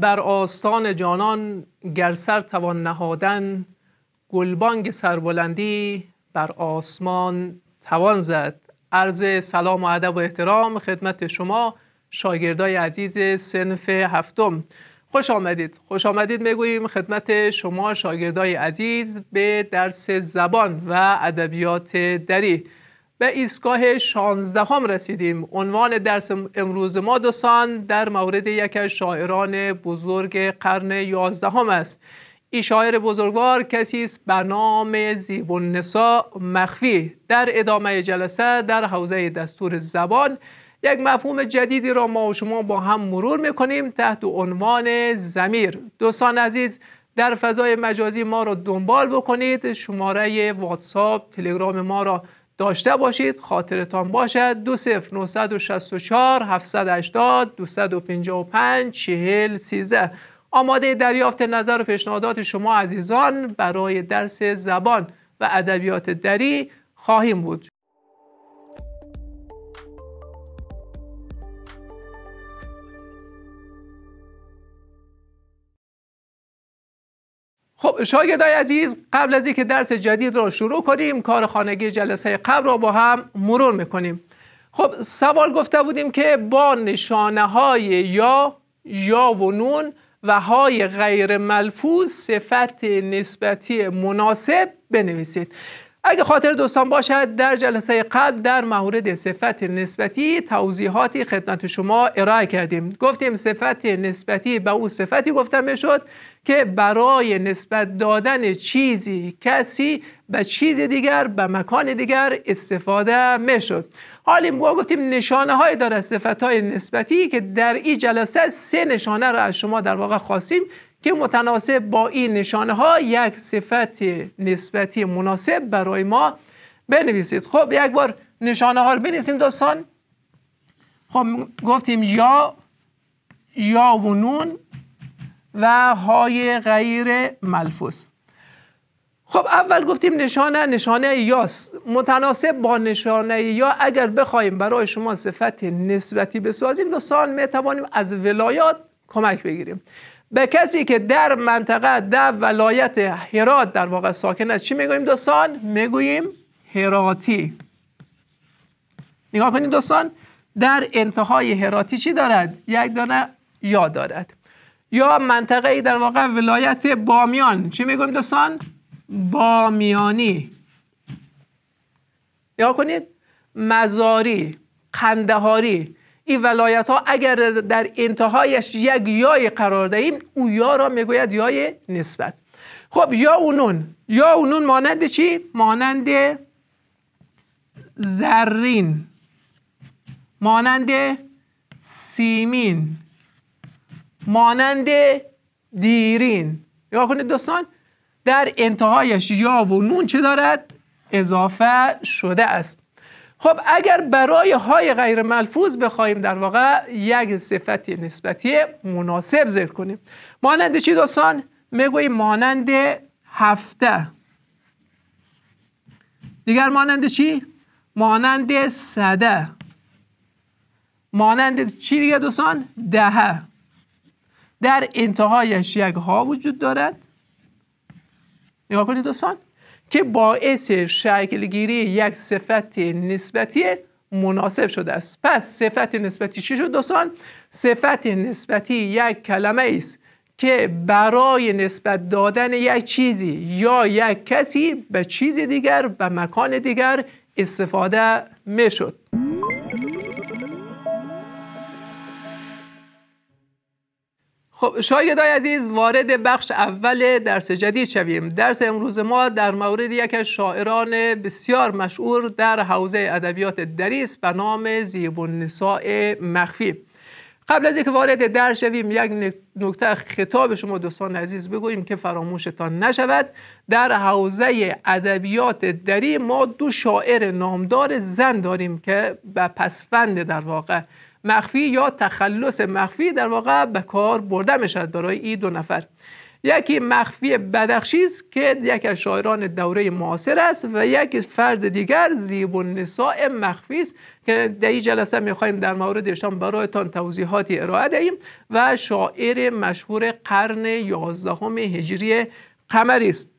بر آستان جانان گر سر توان نهادن گلبانگ سربلندی بر آسمان توان زد عرض سلام و ادب و احترام خدمت شما شاگردای عزیز سنف هفتم خوش آمدید خوش آمدید میگوییم خدمت شما شاگردای عزیز به درس زبان و ادبیات دری به ایستگاه 16 هم رسیدیم عنوان درس امروز ما دوستان در مورد یک از شاعران بزرگ قرن 11 هم است این شاعر بزرگوار کسی است به نام زیبون نسا مخفی در ادامه جلسه در حوزه دستور زبان یک مفهوم جدیدی را ما و شما با هم مرور میکنیم تحت عنوان زمیر دوستان عزیز در فضای مجازی ما را دنبال بکنید شماره واتساپ تلگرام ما را داشته باشید خاطرتان باشد 20964 780 255 40 13 آماده دریافت نظر و پیشنهادات شما عزیزان برای درس زبان و ادبیات دری خواهیم بود خب شاگردای عزیز قبل از اینکه درس جدید رو شروع کنیم کار خانگی جلسه قبل رو با هم مرور میکنیم خب سوال گفته بودیم که با نشانه های یا یا و نون و های غیر ملفوظ صفت نسبتی مناسب بنویسید اگه خاطر دوستان باشد در جلسه قبل در مورد صفت نسبتی توضیحاتی خدمت شما ارائه کردیم گفتیم صفت نسبتی به او صفتی گفته شد که برای نسبت دادن چیزی کسی به چیز دیگر به مکان دیگر استفاده شد. حالا ما گفتیم نشانه های داره صفت های نسبتی که در این جلسه سه نشانه را از شما در واقع خواستیم که متناسب با این نشانه ها یک صفت نسبتی مناسب برای ما بنویسید خب یک بار نشانه ها رو بنویسیم دوستان خب گفتیم یا یا و نون و های غیر ملفوظ خب اول گفتیم نشانه نشانه یاست متناسب با نشانه یا اگر بخوایم برای شما صفت نسبتی بسازیم دوستان می توانیم از ولایات کمک بگیریم به کسی که در منطقه در ولایت هرات در واقع ساکن است چی میگوییم دوستان؟ میگوییم هراتی نگاه کنید دوستان در انتهای هراتی چی دارد؟ یک دانه یا دارد یا منطقه ای در واقع ولایت بامیان چی میگوییم دوستان؟ بامیانی نگاه کنید مزاری قندهاری این ولایت ها اگر در انتهایش یک یای قرار دهیم او یا را میگوید یای نسبت خب یا اونون یا اونون مانند چی؟ مانند زرین مانند سیمین مانند دیرین یا کنید دوستان در انتهایش یا و نون چه دارد؟ اضافه شده است خب اگر برای های غیر ملفوظ بخوایم در واقع یک صفت نسبتی مناسب ذکر کنیم مانند چی دوستان میگوییم مانند هفته دیگر مانند چی مانند صده مانند چی دیگه دوستان دهه در انتهایش یک ها وجود دارد نگاه کنید دوستان که باعث گیری یک صفت نسبتی مناسب شده است پس صفت نسبتی چی شد دوستان صفت نسبتی یک کلمه است که برای نسبت دادن یک چیزی یا یک کسی به چیز دیگر به مکان دیگر استفاده می شد خب شاگردای عزیز وارد بخش اول درس جدید شویم درس امروز ما در مورد یک از شاعران بسیار مشهور در حوزه ادبیات دریس به نام زیب النساء مخفی قبل از اینکه وارد درس شویم یک نکته خطاب شما دوستان عزیز بگوییم که فراموشتان نشود در حوزه ادبیات دری ما دو شاعر نامدار زن داریم که به پسفند در واقع مخفی یا تخلص مخفی در واقع به کار برده می شود برای این دو نفر یکی مخفی بدخشی است که یکی از شاعران دوره معاصر است و یکی فرد دیگر زیب و نساء مخفی است که در این جلسه میخواهیم در موردشان برایتان توضیحاتی ارائه دهیم و شاعر مشهور قرن یازدهم هجری قمری است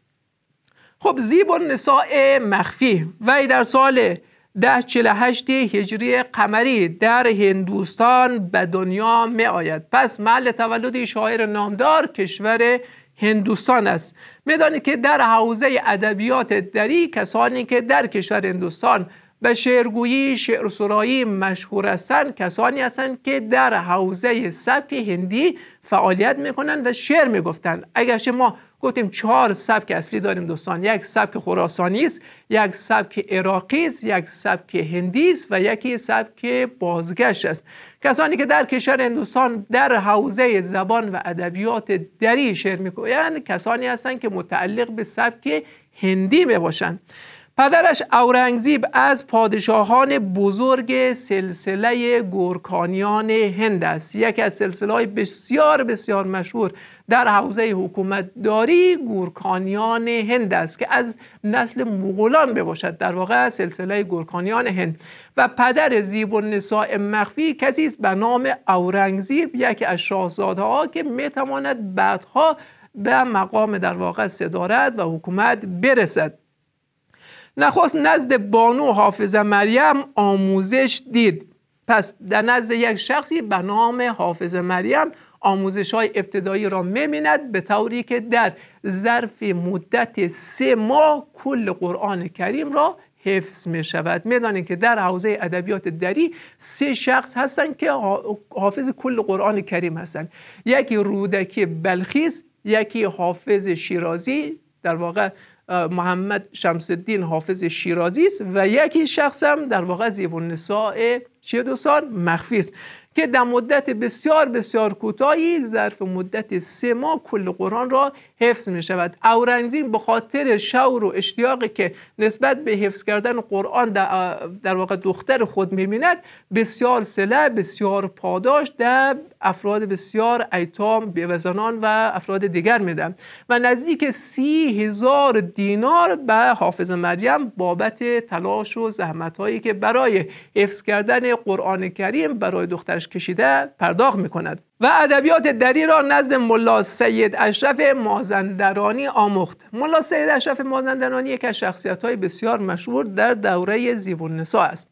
خب زیب و نساء مخفی وی در سال 1048 هجری قمری در هندوستان به دنیا می آید پس محل تولد شاعر نامدار کشور هندوستان است میدانید که در حوزه ادبیات دری کسانی که در کشور هندوستان به شعرگویی شعرسرایی مشهور هستند کسانی هستند که در حوزه سبک هندی فعالیت میکنند و شعر میگفتند اگرچه ما گفتیم چهار سبک اصلی داریم دوستان یک سبک خراسانی است یک سبک عراقی است یک سبک هندی است و یکی سبک بازگشت است کسانی که در کشور هندوستان در حوزه زبان و ادبیات دری شعر میگویند کسانی هستند که متعلق به سبک هندی میباشند پدرش اورنگزیب از پادشاهان بزرگ سلسله گورکانیان هند است یکی از سلسله های بسیار بسیار مشهور در حوزه حکومتداری گورکانیان هند است که از نسل مغولان بباشد در واقع سلسله گورکانیان هند و پدر زیب و نساء مخفی کسی است به نام اورنگزیب یکی از شاهزادهها که میتواند بعدها به مقام در واقع صدارت و حکومت برسد نخواست نزد بانو حافظ مریم آموزش دید پس در نزد یک شخصی به نام حافظ مریم آموزش های ابتدایی را میمیند به طوری که در ظرف مدت سه ماه کل قرآن کریم را حفظ می شود میدانید که در حوزه ادبیات دری سه شخص هستند که حافظ کل قرآن کریم هستند یکی رودکی بلخیز، یکی حافظ شیرازی در واقع محمد شمس الدین حافظ شیرازی است و یکی شخصم در واقع زیب النساء دو سال مخفی است که در مدت بسیار بسیار کوتاهی ظرف مدت سه ماه کل قرآن را حفظ می شود اورنگزیب به خاطر شور و اشتیاقی که نسبت به حفظ کردن قرآن در واقع دختر خود می بیند بسیار سله بسیار پاداش در افراد بسیار ایتام بیوزنان و افراد دیگر میدم و نزدیک سی هزار دینار به حافظ مریم بابت تلاش و زحمت هایی که برای حفظ کردن قرآن کریم برای دخترش کشیده پرداخت میکند و ادبیات دری را نزد ملا سید اشرف مازندرانی آموخت ملا سید اشرف مازندرانی یک از شخصیت های بسیار مشهور در دوره زیبون نسا است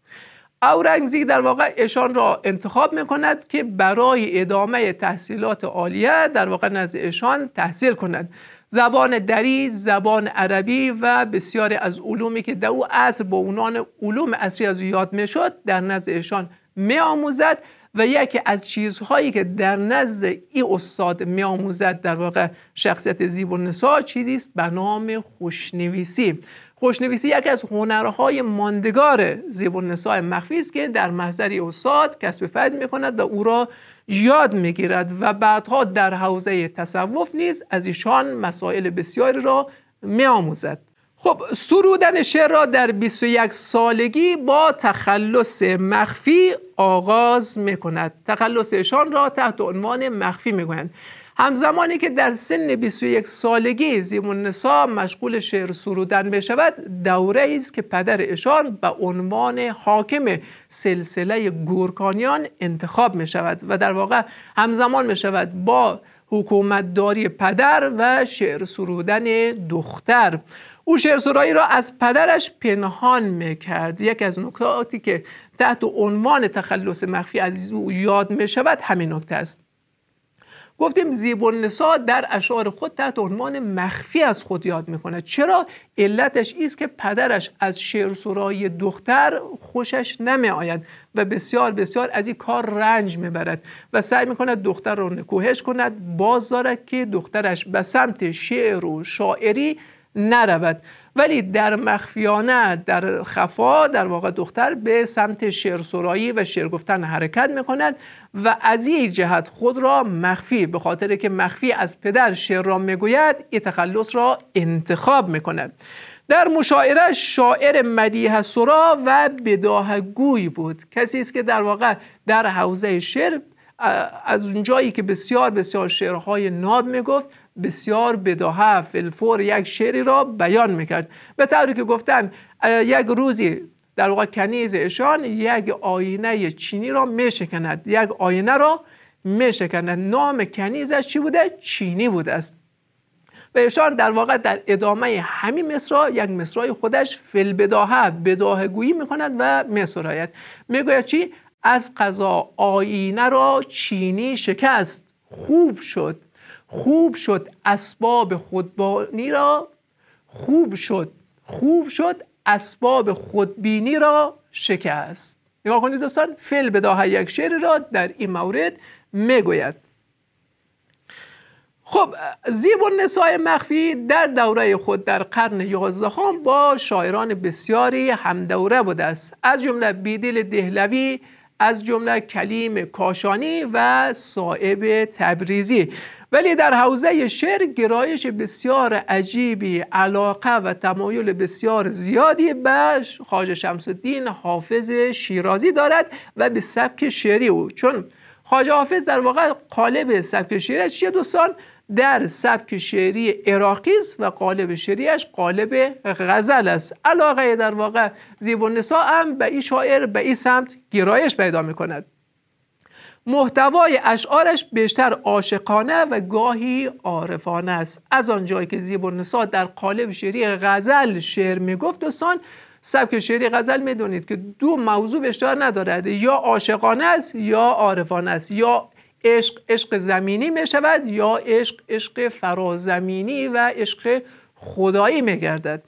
اورنگزی در واقع ایشان را انتخاب میکند که برای ادامه تحصیلات عالیه در واقع نزد ایشان تحصیل کند زبان دری زبان عربی و بسیاری از علومی که در او عصر با عنوان علوم اصری از یاد میشد در نزد ایشان میآموزد و یکی از چیزهایی که در نزد ای استاد میآموزد در واقع شخصیت زیب و نسا چیزی است به نام خوشنویسی خوشنویسی یکی از هنرهای ماندگار زیب النساء مخفی است که در محضر استاد کسب فضل می کند و او را یاد می گیرد و بعدها در حوزه تصوف نیز از ایشان مسائل بسیاری را می آموزد خب سرودن شعر را در 21 سالگی با تخلص مخفی آغاز می کند ایشان را تحت عنوان مخفی می همزمانی که در سن 21 سالگی زیمون نسا مشغول شعر سرودن بشود دوره است که پدر اشان به عنوان حاکم سلسله گورکانیان انتخاب می شود و در واقع همزمان می شود با حکومتداری پدر و شعر سرودن دختر او شعر سرایی را از پدرش پنهان میکرد یکی از نکاتی که تحت عنوان تخلص مخفی از او یاد می شود همین نکته است گفتیم نسا در اشعار خود تحت عنوان مخفی از خود یاد میکنه چرا علتش ایست که پدرش از شعر سرای دختر خوشش نمی آید و بسیار بسیار از این کار رنج میبرد و سعی میکند دختر را نکوهش کند باز دارد که دخترش به سمت شعر و شاعری نرود ولی در مخفیانه در خفا در واقع دختر به سمت شعر سرایی و شعر گفتن حرکت میکند و از این جهت خود را مخفی به خاطر که مخفی از پدر شعر را میگوید این تخلص را انتخاب میکند در مشاعره شاعر مدیح سرا و بداه گوی بود کسی است که در واقع در حوزه شعر از اونجایی که بسیار بسیار شعرهای ناب میگفت بسیار بداهه فلفور یک شعری را بیان میکرد به طوری که گفتن یک روزی در واقع اشان یک آینه چینی را میشکند یک آینه را میشکند نام کنیزش چی بوده؟ چینی بوده است و ایشان در واقع در ادامه همین مصرا یک مصرای خودش فل بداهه گویی میکند و میسراید میگوید چی؟ از قضا آینه را چینی شکست خوب شد خوب شد اسباب خودبانی را خوب شد خوب شد اسباب خودبینی را شکست نگاه کنید دوستان فعل بداهه یک شعر را در این مورد میگوید خب زیب و نسای مخفی در دوره خود در قرن یازدهم با شاعران بسیاری همدوره بوده است از جمله بیدل دهلوی از جمله کلیم کاشانی و صاحب تبریزی ولی در حوزه شعر گرایش بسیار عجیبی علاقه و تمایل بسیار زیادی به خواجه شمس الدین حافظ شیرازی دارد و به سبک شعری او چون خواجه حافظ در واقع قالب سبک شعریش چیه دوستان در سبک شعری عراقی است و قالب شعریش قالب غزل است علاقه در واقع زیب هم به این شاعر به این سمت گرایش پیدا میکند. محتوای اشعارش بیشتر عاشقانه و گاهی عارفانه است از آنجایی که زیب النساء در قالب شعری غزل شعر میگفت دوستان سبک شعری غزل میدونید که دو موضوع بیشتر ندارد یا عاشقانه است یا عارفانه است یا عشق عشق زمینی میشود یا عشق عشق فرازمینی و عشق خدایی میگردد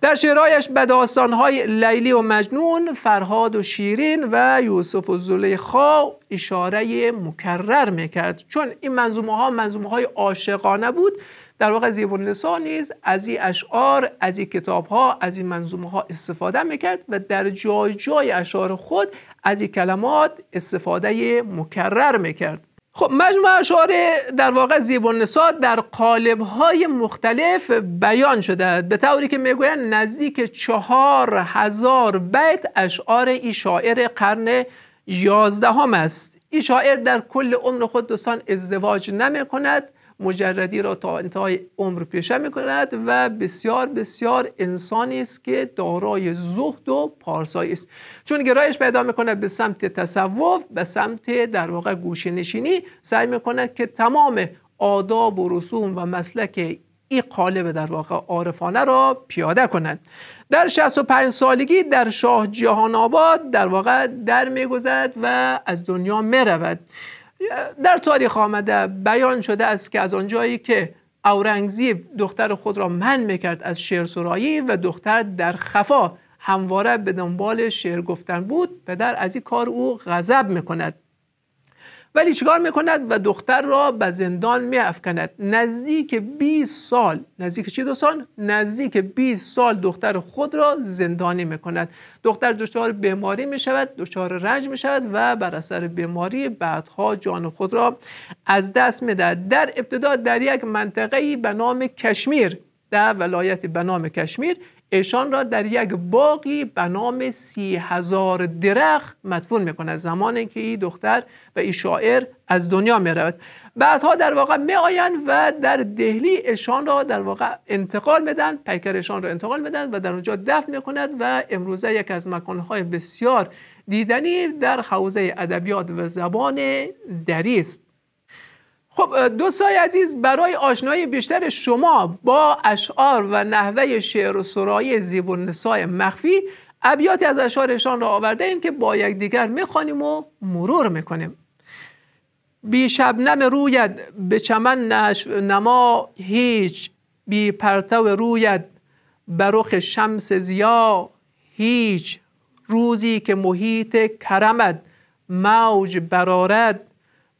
در شعرهایش به داستانهای لیلی و مجنون، فرهاد و شیرین و یوسف و زلیخا اشاره مکرر میکرد چون این منظومه ها منظومه های عاشقانه بود در واقع زیبون نسا نیز از این اشعار از این کتاب ها از این منظومه ها استفاده میکرد و در جای جای اشعار خود از این کلمات استفاده مکرر میکرد خب مجموع اشعار در واقع و نسا در قالب های مختلف بیان شده به طوری که میگویند نزدیک چهار هزار بیت اشعار ای شاعر قرن یازدهم است این شاعر در کل عمر خود دوستان ازدواج نمی کند مجردی را تا انتهای عمر پیشه می کند و بسیار بسیار انسانی است که دارای زهد و پارسایی است چون گرایش پیدا کند به سمت تصوف به سمت در واقع گوشه نشینی سعی کند که تمام آداب و رسوم و مسلک این قالب در واقع عارفانه را پیاده کند در 65 سالگی در شاه جهان آباد در واقع در میگذرد و از دنیا میرود در تاریخ آمده بیان شده است که از آنجایی که اورنگزیب دختر خود را من میکرد از شعر سرایی و دختر در خفا همواره به دنبال شعر گفتن بود پدر از این کار او غضب میکند ولی چیکار میکند و دختر را به زندان میافکند نزدیک 20 سال نزدیک چه دو سال نزدیک 20 سال دختر خود را زندانی میکند دختر دچار بیماری میشود دچار رنج میشود و بر اثر بیماری بعدها جان خود را از دست میدهد در ابتدا در یک منطقه به نام کشمیر در ولایت به نام کشمیر ایشان را در یک باقی به نام سی هزار درخت مدفون میکنه زمانی که این دختر و این شاعر از دنیا می بعدها در واقع میآیند و در دهلی اشان را در واقع انتقال میدن پیکرشان را انتقال میدن و در اونجا دفن میکند و امروزه یکی از مکانهای بسیار دیدنی در حوزه ادبیات و زبان دری است خب دوستای عزیز برای آشنایی بیشتر شما با اشعار و نحوه شعر و سرای زیب و نسای مخفی ابیاتی از اشعارشان را آورده ایم که با یکدیگر میخوانیم و مرور میکنیم بی شبنم روید به چمن نش نما هیچ بی پرتو روید برخ شمس زیا هیچ روزی که محیط کرمد موج برارد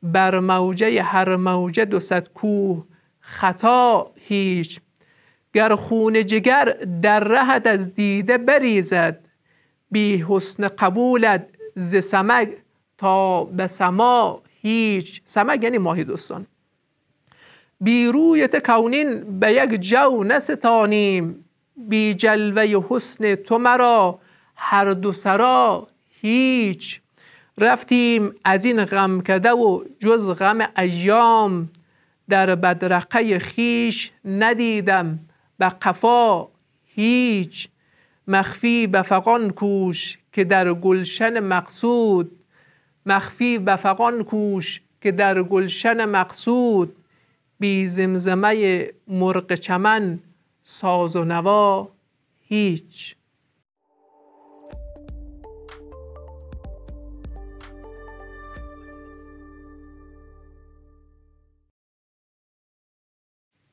بر موجه هر موجه دو صد کوه خطا هیچ گر خون جگر در رهت از دیده بریزد بی حسن قبولت ز سمک تا به سما هیچ سمک یعنی ماهی دوستان بی رویت کونین به یک جو نستانیم بی جلوه حسن تو مرا هر دو سرا هیچ رفتیم از این غم کده و جز غم ایام در بدرقه خیش ندیدم به قفا هیچ مخفی به فقان کوش که در گلشن مقصود مخفی به فقان کوش که در گلشن مقصود بی زمزمه مرق چمن ساز و نوا هیچ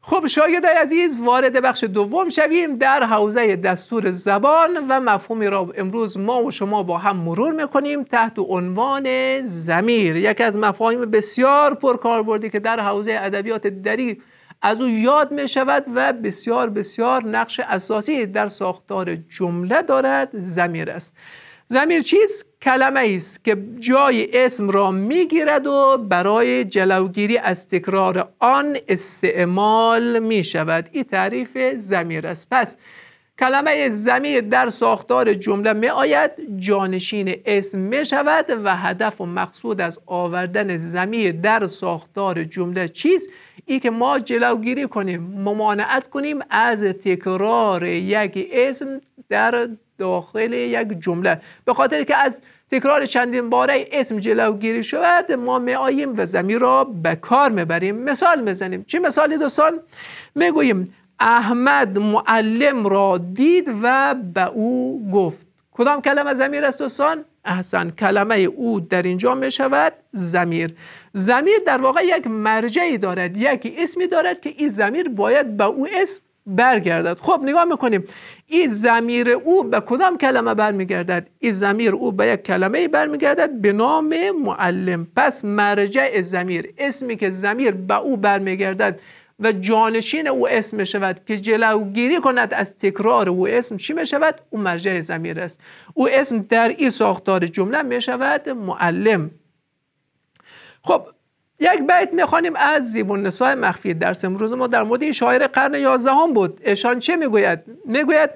خب شاید عزیز وارد بخش دوم شویم در حوزه دستور زبان و مفهومی را امروز ما و شما با هم مرور میکنیم تحت عنوان زمیر یکی از مفاهیم بسیار پرکاربردی که در حوزه ادبیات دری از او یاد می شود و بسیار بسیار نقش اساسی در ساختار جمله دارد زمیر است زمیر چیز کلمه است که جای اسم را میگیرد و برای جلوگیری از تکرار آن استعمال می شود این تعریف زمیر است پس کلمه زمیر در ساختار جمله می آید جانشین اسم می شود و هدف و مقصود از آوردن زمیر در ساختار جمله چیست ای که ما جلوگیری کنیم ممانعت کنیم از تکرار یک اسم در داخل یک جمله به خاطر که از تکرار چندین باره اسم جلوگیری شود ما معایم و زمیر را به کار میبریم مثال میزنیم چه مثالی دوستان میگوییم احمد معلم را دید و به او گفت کدام کلمه زمیر است دوستان احسن کلمه او در اینجا می شود زمیر زمیر در واقع یک مرجعی دارد یکی اسمی دارد که این زمیر باید به او اسم برگردد خب نگاه میکنیم این زمیر او به کدام کلمه برمیگردد این زمیر او به یک کلمه برمیگردد به نام معلم پس مرجع زمیر اسمی که زمیر به او برمیگردد و جانشین او اسم میشود شود که جلوگیری کند از تکرار او اسم چی می شود او مرجع زمیر است او اسم در این ساختار جمله می شود معلم خب یک بیت میخوانیم از زیبون نسای مخفی درس امروز ما در مورد این شاعر قرن یازدهم بود اشان چه میگوید میگوید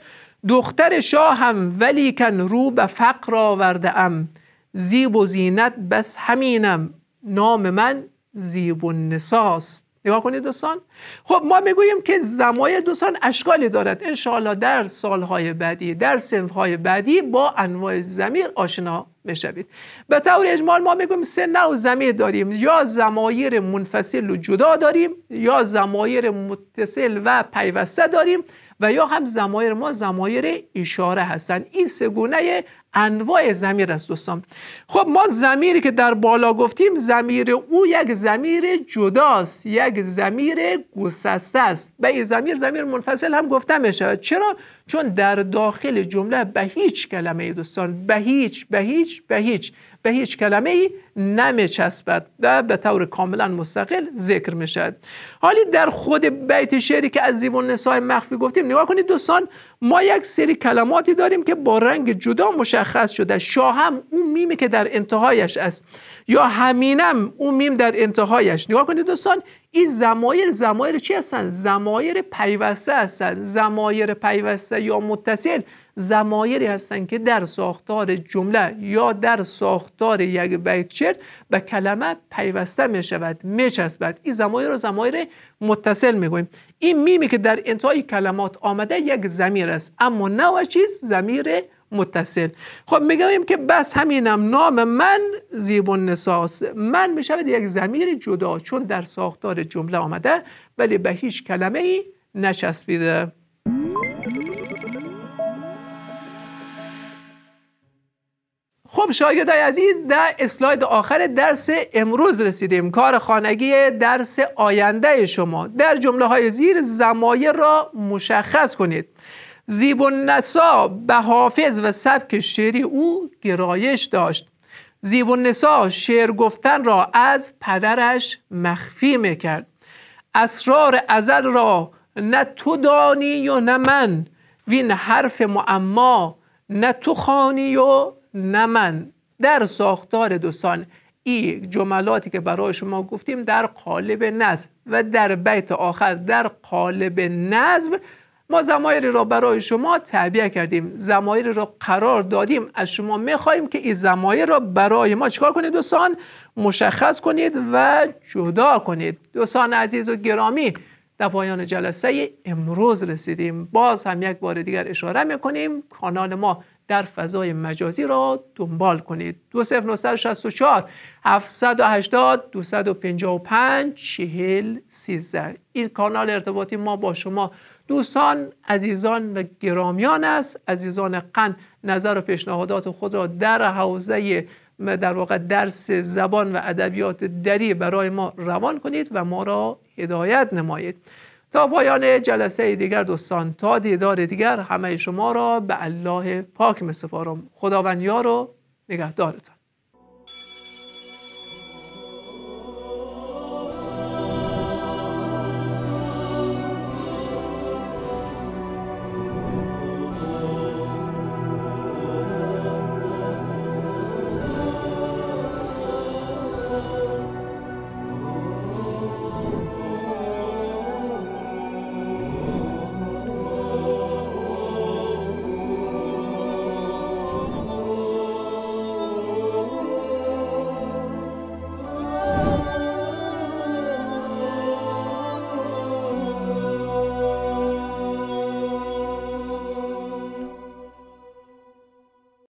دختر شاهم هم ولیکن رو به فقر آورده ام زیب و زینت بس همینم نام من زیب و نساست نگاه کنید دوستان خب ما میگوییم که زمای دوستان اشکالی دارد انشاءالله در سالهای بعدی در سنفهای بعدی با انواع زمیر آشنا بشوید به طور اجمال ما میگوییم سه نوع زمیر داریم یا زمایر منفصل و جدا داریم یا زمایر متصل و پیوسته داریم و یا هم زمایر ما زمایر اشاره هستند این سه گونه انواع زمیر است دوستان خب ما زمیری که در بالا گفتیم زمیر او یک زمیر جداست یک زمیر گسسته است به این زمیر زمیر منفصل هم گفته می شود چرا چون در داخل جمله به هیچ کلمه دوستان به هیچ به هیچ به هیچ به هیچ کلمه ای نمی چسبد و به طور کاملا مستقل ذکر می شد حالی در خود بیت شعری که از زیبون نسای مخفی گفتیم نگاه کنید دوستان ما یک سری کلماتی داریم که با رنگ جدا مشخص شده شاهم اون میمی که در انتهایش است یا همینم اون میم در انتهایش نگاه کنید دوستان این زمایر زمایر چی هستن؟ زمایر پیوسته هستن زمایر پیوسته یا متصل زمایری هستند که در ساختار جمله یا در ساختار یک بیت شعر به کلمه پیوسته می شود می چسبد این زمایر رو زمایر متصل می گویم این میمی که در انتهای کلمات آمده یک زمیر است اما نوع چیز زمیر متصل خب میگویم که بس همینم نام من زیبون نساس من میشود یک زمیر جدا چون در ساختار جمله آمده ولی به هیچ کلمه ای نچسبیده خب شاگردای عزیز در اسلاید آخر درس امروز رسیدیم کار خانگی درس آینده شما در جمله های زیر زمایه را مشخص کنید زیب النسا به حافظ و سبک شعری او گرایش داشت زیب النسا شعر گفتن را از پدرش مخفی میکرد اسرار ازل را نه تو دانی و نه من وین حرف معما نه تو خانی و من، در ساختار دوستان، ای جملاتی که برای شما گفتیم در قالب نظم و در بیت آخر در قالب نظم ما زمایری را برای شما تعبیه کردیم زمایر را قرار دادیم از شما میخواهیم که این زمایر را برای ما چکار کنید دوستان مشخص کنید و جدا کنید دوستان عزیز و گرامی در پایان جلسه امروز رسیدیم باز هم یک بار دیگر اشاره میکنیم کانال ما در فضای مجازی را دنبال کنید 2964 780 255 40 13 این کانال ارتباطی ما با شما دوستان عزیزان و گرامیان است عزیزان قن نظر و پیشنهادات خود را در حوزه در واقع درس زبان و ادبیات دری برای ما روان کنید و ما را هدایت نمایید تا پایان جلسه دیگر دوستان تا دیدار دیگر همه شما را به الله پاک می سپارم یار و نگهدارتان